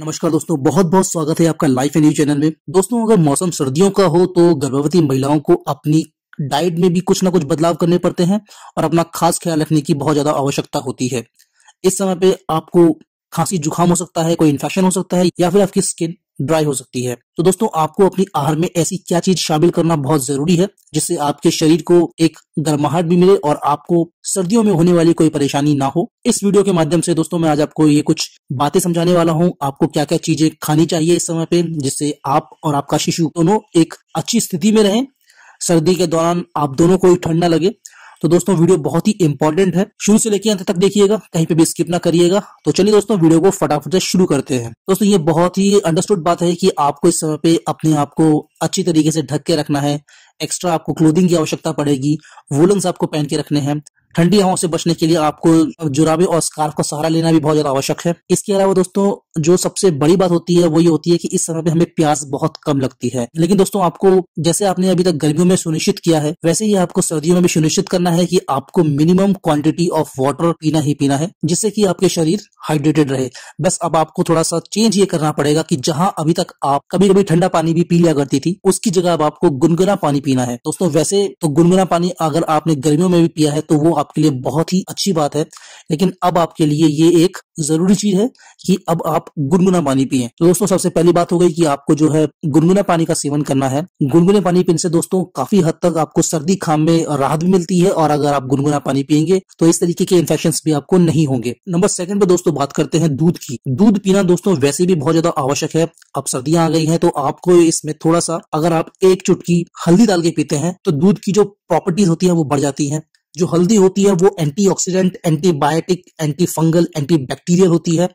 नमस्कार दोस्तों बहुत बहुत स्वागत है आपका लाइफ एंड चैनल में दोस्तों अगर मौसम सर्दियों का हो तो गर्भवती महिलाओं को अपनी डाइट में भी कुछ ना कुछ बदलाव करने पड़ते हैं और अपना खास ख्याल रखने की बहुत ज्यादा आवश्यकता होती है इस समय पे आपको खांसी जुकाम हो सकता है कोई इन्फेक्शन हो सकता है या फिर आपकी स्किन ड्राई हो सकती है तो दोस्तों आपको अपनी आहार में ऐसी क्या चीज शामिल करना बहुत जरूरी है जिससे आपके शरीर को एक गर्माहट भी मिले और आपको सर्दियों में होने वाली कोई परेशानी ना हो इस वीडियो के माध्यम से दोस्तों मैं आज आपको ये कुछ बातें समझाने वाला हूँ आपको क्या क्या चीजें खानी चाहिए इस समय पे जिससे आप और आपका शिशु दोनों एक अच्छी स्थिति में रहे सर्दी के दौरान आप दोनों को ठंडा लगे तो दोस्तों वीडियो बहुत ही इंपॉर्टेंट है शुरू से लेके अंत तक देखिएगा कहीं पे भी स्किप ना करिएगा तो चलिए दोस्तों वीडियो को फटाफट से शुरू करते हैं दोस्तों ये बहुत ही अंडरस्टूड बात है कि आपको इस समय पे अपने आप को अच्छी तरीके से ढक के रखना है एक्स्ट्रा आपको क्लोथिंग की आवश्यकता पड़ेगी वुलन्स आपको पहन के रखने हैं ठंडी हवाओं से बचने के लिए आपको जुराबे और स्कार्फ का सहारा लेना भी बहुत ज्यादा आवश्यक है इसके अलावा दोस्तों जो सबसे बड़ी बात होती है वो ये होती है कि इस समय पे हमें प्यास बहुत कम लगती है लेकिन दोस्तों आपको जैसे आपने अभी तक गर्मियों में सुनिश्चित किया है वैसे ही आपको सर्दियों में भी सुनिश्चित करना है कि आपको मिनिमम क्वांटिटी ऑफ वाटर पीना ही पीना है जिससे कि आपके शरीर हाइड्रेटेड रहे बस अब आपको थोड़ा सा चेंज ये करना पड़ेगा कि जहां अभी तक आप कभी कभी ठंडा पानी भी पी लिया करती थी उसकी जगह अब आपको गुनगुना पानी पीना है दोस्तों वैसे तो गुनगुना पानी अगर आपने गर्मियों में भी पिया है तो वो आपके लिए बहुत ही अच्छी बात है लेकिन अब आपके लिए ये एक जरूरी चीज है कि अब आप गुनगुना पानी पिए तो दोस्तों सबसे पहली बात हो गई कि आपको जो है गुनगुना पानी का सेवन करना है गुनगुने पानी पीने से दोस्तों काफी हद तक आपको सर्दी खाम में राहत भी मिलती है और अगर आप गुनगुना पानी पियेंगे तो इस तरीके के इन्फेक्शन भी आपको नहीं होंगे नंबर सेकंड पे दोस्तों बात करते हैं दूध की दूध पीना दोस्तों वैसे भी बहुत ज्यादा आवश्यक है अब सर्दियां आ गई है तो आपको इसमें थोड़ा सा अगर आप एक चुटकी हल्दी डाल के पीते हैं तो दूध की जो प्रॉपर्टीज होती है वो बढ़ जाती है जो हल्दी होती है वो antioxidant antibiotic antifungal antibacterial होती है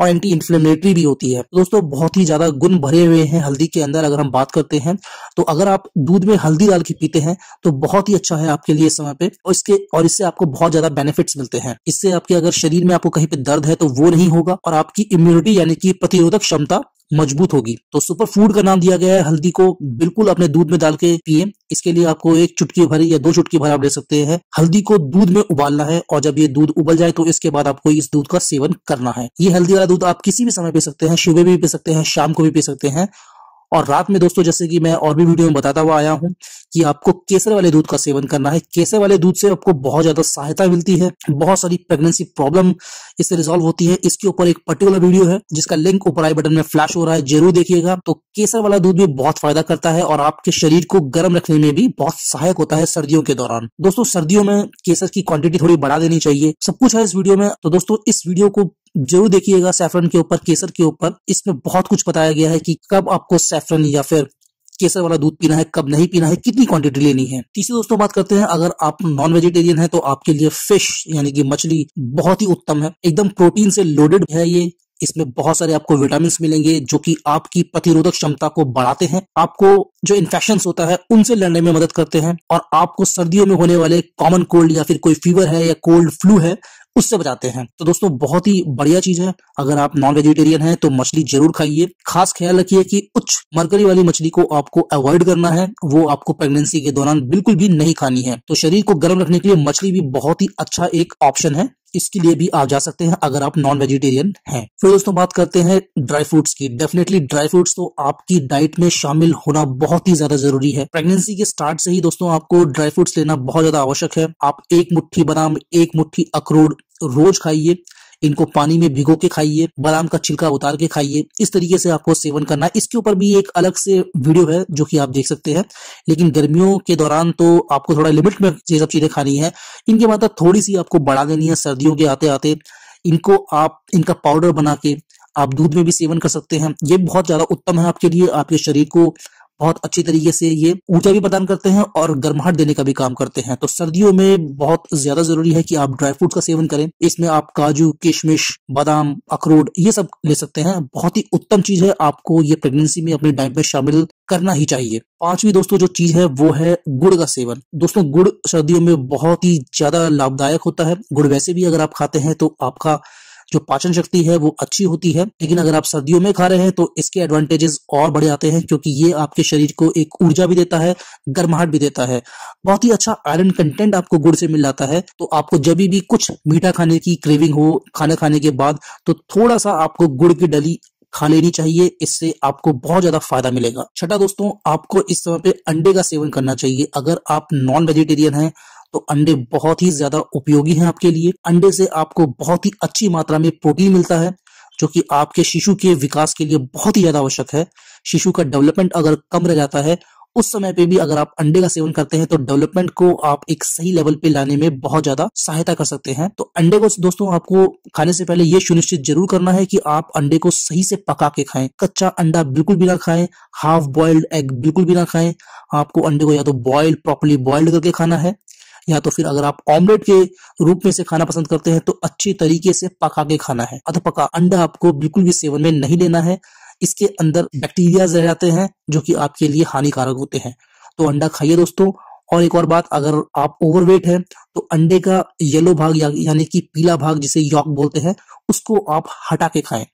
और एंटी इन्फ्लेमेटरी भी होती है दोस्तों बहुत ही ज्यादा गुण भरे हुए हैं हल्दी के अंदर अगर हम बात करते हैं तो अगर आप दूध में हल्दी डाल के पीते हैं तो बहुत ही अच्छा है आपके लिए समय पे और इसके और इससे आपको बहुत ज्यादा बेनिफिट्स मिलते हैं इससे आपके अगर शरीर में आपको कहीं पे दर्द है तो वो नहीं होगा और आपकी इम्यूनिटी यानी कि प्रतिरोधक क्षमता मजबूत होगी तो सुपर फूड का नाम दिया गया है हल्दी को बिल्कुल अपने दूध में डाल के पिए इसके लिए आपको एक चुटकी भर या दो चुटकी भर आप ले सकते हैं हल्दी को दूध में उबालना है और जब ये दूध उबल जाए तो इसके बाद आपको इस दूध का सेवन करना है ये हल्दी वाला दूध आप किसी भी समय पी सकते हैं सुबह भी पी सकते हैं शाम को भी पी सकते हैं और रात में दोस्तों जैसे कि मैं और भी वीडियो में बताता हुआ आया हूँ कि आपको केसर वाले दूध का सेवन करना है केसर वाले दूध से आपको बहुत ज्यादा सहायता मिलती है बहुत सारी प्रेगनेंसी प्रॉब्लम इससे रिजोल्व होती है इसके ऊपर एक पर्टिकुलर वीडियो है जिसका लिंक ऊपर आई बटन में फ्लैश हो रहा है जरूर देखिएगा तो केसर वाला दूध भी बहुत फायदा करता है और आपके शरीर को गर्म रखने में भी बहुत सहायक होता है सर्दियों के दौरान दोस्तों सर्दियों में केसर की क्वांटिटी थोड़ी बढ़ा देनी चाहिए सब कुछ है इस वीडियो में तो दोस्तों इस वीडियो को जरूर देखिएगा सैफरन के ऊपर केसर के ऊपर इसमें बहुत कुछ बताया गया है कि कब आपको सेफ्रन या फिर केसर वाला दूध पीना है कब नहीं पीना है कितनी क्वांटिटी लेनी है तीसरी दोस्तों बात करते हैं अगर आप नॉन वेजिटेरियन है तो आपके लिए फिश यानी कि मछली बहुत ही उत्तम है एकदम प्रोटीन से लोडेड है ये इसमें बहुत सारे आपको विटामिन मिलेंगे जो कि आपकी प्रतिरोधक क्षमता को बढ़ाते हैं आपको जो इन्फेक्शन होता है उनसे लड़ने में मदद करते हैं और आपको सर्दियों में होने वाले कॉमन कोल्ड या फिर कोई फीवर है या कोल्ड फ्लू है उससे बचाते हैं तो दोस्तों बहुत ही बढ़िया चीज है अगर आप नॉन वेजिटेरियन हैं तो मछली जरूर खाइए खास ख्याल रखिए कि उच्च मरकरी वाली मछली को आपको अवॉइड करना है वो आपको प्रेगनेंसी के दौरान बिल्कुल भी नहीं खानी है तो शरीर को गर्म रखने के लिए मछली भी बहुत ही अच्छा एक ऑप्शन है इसके लिए भी आप जा सकते हैं अगर आप नॉन वेजिटेरियन हैं फिर दोस्तों बात करते हैं ड्राई फ्रूट्स की डेफिनेटली ड्राई फ्रूट्स तो आपकी डाइट में शामिल होना बहुत ही ज्यादा जरूरी है प्रेगनेंसी के स्टार्ट से ही दोस्तों आपको ड्राई फ्रूट्स लेना बहुत ज्यादा आवश्यक है आप एक मुट्ठी बादाम एक मुट्ठी अखरोट रोज खाइए इनको पानी में भिगो के खाइए बादाम का छिलका उतार के खाइए इस तरीके से आपको सेवन करना है इसके ऊपर भी एक अलग से वीडियो है जो कि आप देख सकते हैं लेकिन गर्मियों के दौरान तो आपको थोड़ा लिमिट में ये सब चीजें खानी है इनके मात्रा थोड़ी सी आपको बढ़ा देनी है सर्दियों के आते आते इनको आप इनका पाउडर बना के आप दूध में भी सेवन कर सकते हैं ये बहुत ज्यादा उत्तम है आपके लिए आपके शरीर को बहुत अच्छी तरीके से ये ऊर्जा भी प्रदान करते हैं और गर्माहट देने का भी काम करते हैं तो सर्दियों में बहुत ज्यादा जरूरी है कि आप ड्राई फ्रूट का सेवन करें इसमें आप काजू किशमिश बादाम अखरोट ये सब ले सकते हैं बहुत ही उत्तम चीज है आपको ये प्रेगनेंसी में अपने डाइट में शामिल करना ही चाहिए पांचवी दोस्तों जो चीज है वो है गुड़ का सेवन दोस्तों गुड़ सर्दियों में बहुत ही ज्यादा लाभदायक होता है गुड़ वैसे भी अगर आप खाते हैं तो आपका जो पाचन शक्ति है वो अच्छी होती है लेकिन अगर आप सर्दियों में खा रहे हैं तो इसके एडवांटेजेस और बढ़े आते हैं क्योंकि ये आपके शरीर को एक ऊर्जा भी देता है गर्माहट भी देता है बहुत ही अच्छा आयरन कंटेंट आपको गुड़ से मिल जाता है तो आपको जब भी कुछ मीठा खाने की क्रेविंग हो खाना खाने के बाद तो थोड़ा सा आपको गुड़ की डली खा लेनी चाहिए इससे आपको बहुत ज्यादा फायदा मिलेगा छठा दोस्तों आपको इस समय पे अंडे का सेवन करना चाहिए अगर आप नॉन वेजिटेरियन हैं तो अंडे बहुत ही ज्यादा उपयोगी हैं आपके लिए अंडे से आपको बहुत ही अच्छी मात्रा में प्रोटीन मिलता है जो कि आपके शिशु के विकास के लिए बहुत ही ज्यादा आवश्यक है शिशु का डेवलपमेंट अगर कम रह जाता है उस समय पे भी अगर आप अंडे का सेवन करते हैं तो डेवलपमेंट को आप एक सही लेवल पे लाने में बहुत ज्यादा सहायता कर सकते हैं तो अंडे को दोस्तों आपको खाने से पहले ये सुनिश्चित जरूर करना है कि आप अंडे को सही से पका के खाएं कच्चा अंडा बिल्कुल भी ना खाएं हाफ बॉइल्ड एग बिल्कुल भी ना खाएं आपको अंडे को या तो बॉइल्ड प्रॉपरली बॉइल्ड करके खाना है या तो फिर अगर आप ऑमलेट के रूप में से खाना पसंद करते हैं तो अच्छी तरीके से पका के खाना है अतः पका अंडा आपको बिल्कुल भी सेवन में नहीं लेना है इसके अंदर बैक्टीरिया रह जाते हैं जो कि आपके लिए हानिकारक होते हैं तो अंडा खाइए दोस्तों और एक और बात अगर आप ओवरवेट हैं तो अंडे का येलो भाग या, यानी कि पीला भाग जिसे यॉक बोलते हैं उसको आप हटा के खाएं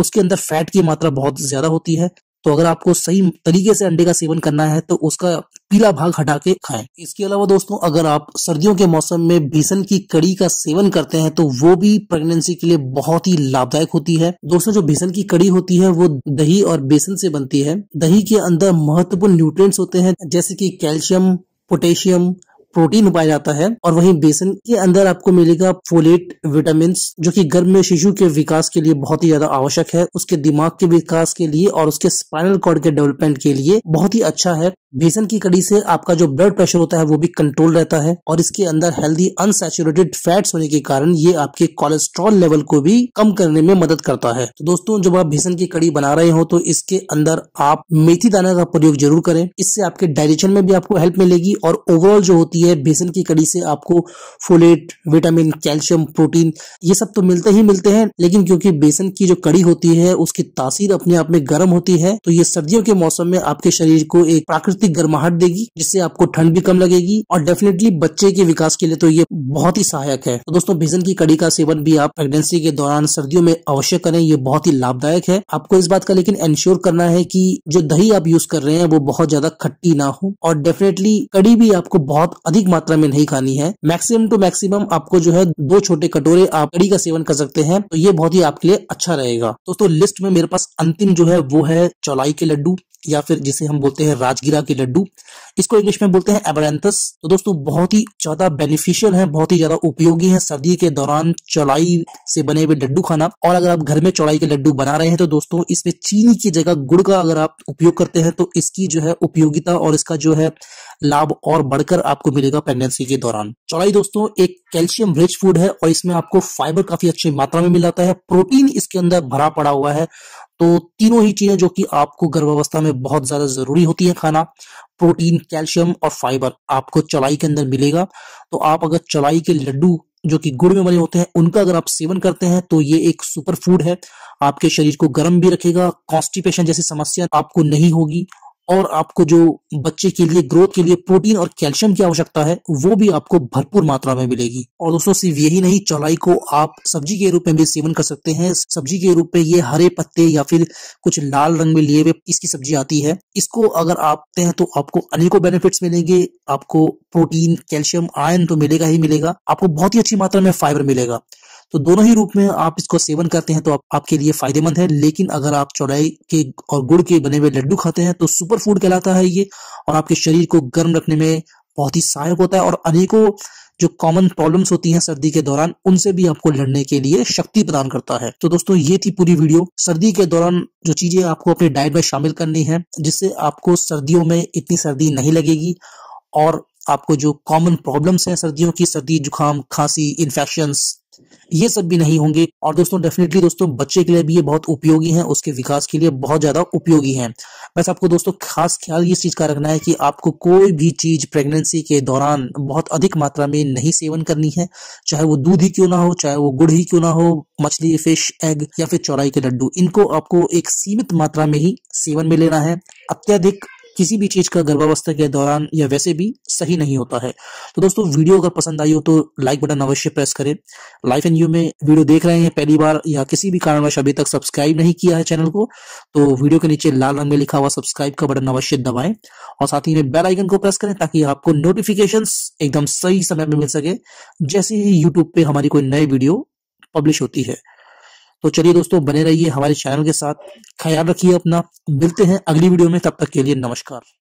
उसके अंदर फैट की मात्रा बहुत ज्यादा होती है तो अगर आपको सही तरीके से अंडे का सेवन करना है तो उसका पीला भाग हटा के खाएं इसके अलावा दोस्तों अगर आप सर्दियों के मौसम में बेसन की कड़ी का सेवन करते हैं तो वो भी प्रेगनेंसी के लिए बहुत ही लाभदायक होती है दोस्तों जो बेसन की कड़ी होती है वो दही और बेसन से बनती है दही के अंदर महत्वपूर्ण न्यूट्रिएंट्स होते हैं जैसे कि कैल्शियम पोटेशियम प्रोटीन पाया जाता है और वहीं बेसन के अंदर आपको मिलेगा फोलेट विटामिन जो कि गर्भ में शिशु के विकास के लिए बहुत ही ज्यादा आवश्यक है उसके दिमाग के विकास के लिए और उसके स्पाइनल कॉर्ड के डेवलपमेंट के लिए बहुत ही अच्छा है बेसन की कड़ी से आपका जो ब्लड प्रेशर होता है वो भी कंट्रोल रहता है और इसके अंदर हेल्दी अनसेचुरेटेड फैट्स होने के कारण ये आपके कोलेस्ट्रॉल लेवल को भी कम करने में मदद करता है तो दोस्तों जब आप बेसन की कड़ी बना रहे हो तो इसके अंदर आप मेथी दाना का प्रयोग जरूर करें इससे आपके डाइजेशन में भी आपको हेल्प मिलेगी और ओवरऑल जो होती है बेसन की कड़ी से आपको फोलेट विटामिन कैल्शियम प्रोटीन ये सब तो मिलते ही मिलते हैं लेकिन क्योंकि बेसन की जो कड़ी होती है उसकी तासीर अपने आप में गर्म होती है तो ये सर्दियों के मौसम में आपके शरीर को एक प्राकृतिक हल्की गर्माहट देगी जिससे आपको ठंड भी कम लगेगी और डेफिनेटली बच्चे के विकास के लिए तो ये बहुत ही सहायक है तो दोस्तों भेजन की कड़ी का सेवन भी आप प्रेगनेंसी के दौरान सर्दियों में अवश्य करें ये बहुत ही लाभदायक है आपको इस बात का लेकिन एंश्योर करना है की जो दही आप यूज कर रहे हैं वो बहुत ज्यादा खट्टी ना हो और डेफिनेटली कड़ी भी आपको बहुत अधिक मात्रा में नहीं खानी है मैक्सिमम टू मैक्सिमम आपको जो है दो छोटे कटोरे आप कड़ी का सेवन कर सकते हैं तो ये बहुत ही आपके लिए अच्छा रहेगा दोस्तों लिस्ट में मेरे पास अंतिम जो है वो है चौलाई के लड्डू या फिर जिसे हम बोलते हैं राजगिरा के लड्डू इसको इंग्लिश में बोलते हैं एबरेंथस तो दोस्तों बहुत ही ज्यादा बेनिफिशियल है बहुत ही ज्यादा उपयोगी है सर्दी के दौरान चौड़ाई से बने हुए लड्डू खाना और अगर आप घर में चौड़ाई के लड्डू बना रहे हैं तो दोस्तों इसमें चीनी की जगह गुड़ का अगर आप उपयोग करते हैं तो इसकी जो है उपयोगिता और इसका जो है लाभ और बढ़कर आपको मिलेगा प्रेगनेंसी के दौरान चौड़ाई दोस्तों एक कैल्शियम रिच फूड है और इसमें आपको फाइबर काफी अच्छी मात्रा में मिल जाता है प्रोटीन इसके अंदर भरा पड़ा हुआ है तो तीनों ही चीजें जो कि आपको गर्भावस्था में बहुत ज्यादा जरूरी होती है खाना प्रोटीन कैल्शियम और फाइबर आपको चलाई के अंदर मिलेगा तो आप अगर चलाई के लड्डू जो कि गुड़ में बने होते हैं उनका अगर आप सेवन करते हैं तो ये एक सुपर फूड है आपके शरीर को गर्म भी रखेगा कॉन्स्टिपेशन जैसी समस्या आपको नहीं होगी और आपको जो बच्चे के लिए ग्रोथ के लिए प्रोटीन और कैल्शियम की आवश्यकता है वो भी आपको भरपूर मात्रा में मिलेगी और दोस्तों सिर्फ यही नहीं चौलाई को आप सब्जी के रूप में भी सेवन कर सकते हैं सब्जी के रूप में ये हरे पत्ते या फिर कुछ लाल रंग में लिए हुए इसकी सब्जी आती है इसको अगर आप हैं तो आपको अनेकों बेनिफिट्स मिलेंगे आपको प्रोटीन कैल्शियम आयन तो मिलेगा ही मिलेगा आपको बहुत ही अच्छी मात्रा में फाइबर मिलेगा तो दोनों ही रूप में आप इसको सेवन करते हैं तो आप, आपके लिए फायदेमंद है लेकिन अगर आप चौड़ाई के और गुड़ के बने हुए लड्डू खाते हैं तो सुपर फूड कहलाता है ये और आपके शरीर को गर्म रखने में बहुत ही सहायक होता है और अनेकों जो कॉमन प्रॉब्लम्स होती हैं सर्दी के दौरान उनसे भी आपको लड़ने के लिए शक्ति प्रदान करता है तो दोस्तों ये थी पूरी वीडियो सर्दी के दौरान जो चीजें आपको अपने डाइट में शामिल करनी है जिससे आपको सर्दियों में इतनी सर्दी नहीं लगेगी और आपको जो कॉमन प्रॉब्लम्स हैं सर्दियों की सर्दी जुकाम खांसी इन्फेक्शन ये सब भी नहीं होंगे और दोस्तों डेफिनेटली दोस्तों बच्चे के लिए भी ये बहुत उपयोगी है उसके विकास के लिए बहुत ज्यादा उपयोगी है बस आपको दोस्तों खास ख्याल इस चीज का रखना है कि आपको कोई भी चीज प्रेगनेंसी के दौरान बहुत अधिक मात्रा में नहीं सेवन करनी है चाहे वो दूध ही क्यों ना हो चाहे वो गुड़ ही क्यों ना हो मछली फिश एग या फिर चौराई के लड्डू इनको आपको एक सीमित मात्रा में ही सेवन में लेना है अत्यधिक किसी भी चीज का गर्भावस्था के दौरान या वैसे भी सही नहीं होता है तो दोस्तों वीडियो अगर पसंद आई हो तो लाइक बटन अवश्य प्रेस करें लाइफ एंड यू में वीडियो देख रहे हैं पहली बार या किसी भी कारणवश अभी तक सब्सक्राइब नहीं किया है चैनल को तो वीडियो के नीचे लाल रंग में लिखा हुआ सब्सक्राइब का बटन अवश्य दबाएं और साथ ही में बेल आइकन को प्रेस करें ताकि आपको नोटिफिकेशन एकदम सही समय में मिल सके जैसे ही यूट्यूब पे हमारी कोई नई वीडियो पब्लिश होती है तो चलिए दोस्तों बने रहिए हमारे चैनल के साथ ख्याल रखिए अपना मिलते हैं अगली वीडियो में तब तक के लिए नमस्कार